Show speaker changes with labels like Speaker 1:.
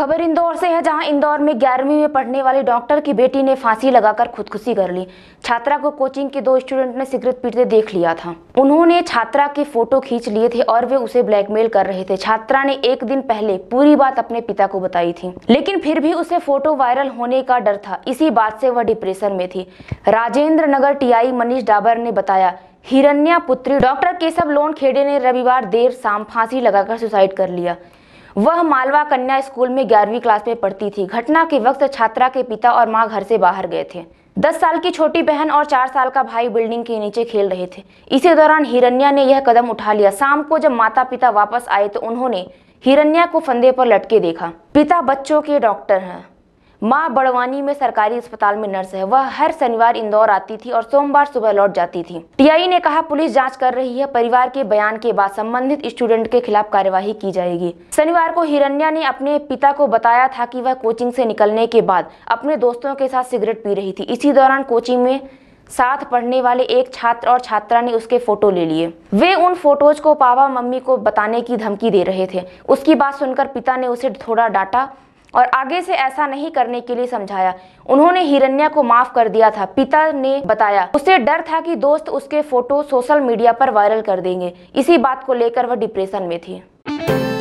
Speaker 1: खबर इंदौर से है जहां इंदौर में ग्यारहवीं में पढ़ने वाली डॉक्टर की बेटी ने फांसी लगाकर खुदकुशी कर ली छात्रा को कोचिंग के दो स्टूडेंट ने सिगरेट पीटते देख लिया था उन्होंने छात्रा के फोटो खींच लिए थे और वे उसे ब्लैकमेल कर रहे थे छात्रा ने एक दिन पहले पूरी बात अपने पिता को बताई थी लेकिन फिर भी उसे फोटो वायरल होने का डर था इसी बात से वह डिप्रेशन में थी राजेंद्र नगर टीआई मनीष डाबर ने बताया हिरण्या पुत्री डॉक्टर केशव लोन खेड़े ने रविवार देर शाम फांसी लगाकर सुसाइड कर लिया वह मालवा कन्या स्कूल में ग्यारहवीं क्लास में पढ़ती थी घटना के वक्त छात्रा के पिता और माँ घर से बाहर गए थे दस साल की छोटी बहन और चार साल का भाई बिल्डिंग के नीचे खेल रहे थे इसी दौरान हिरण्या ने यह कदम उठा लिया शाम को जब माता पिता वापस आए तो उन्होंने हिरण्या को फंदे पर लटके देखा पिता बच्चों के डॉक्टर हैं माँ बड़वानी में सरकारी अस्पताल में नर्स है वह हर शनिवार इंदौर आती थी और सोमवार सुबह लौट जाती थी टीआई ने कहा पुलिस जांच कर रही है परिवार के बयान के बाद संबंधित स्टूडेंट के खिलाफ कार्यवाही की जाएगी शनिवार को हिरण्या ने अपने पिता को बताया था कि वह कोचिंग से निकलने के बाद अपने दोस्तों के साथ सिगरेट पी रही थी इसी दौरान कोचिंग में साथ पढ़ने वाले एक छात्र और छात्रा ने उसके फोटो ले लिए वे उन फोटोज को पापा मम्मी को बताने की धमकी दे रहे थे उसकी बात सुनकर पिता ने उसे थोड़ा डांटा और आगे से ऐसा नहीं करने के लिए समझाया उन्होंने हिरण्या को माफ कर दिया था पिता ने बताया उसे डर था कि दोस्त उसके फोटो सोशल मीडिया पर वायरल कर देंगे इसी बात को लेकर वह डिप्रेशन में थी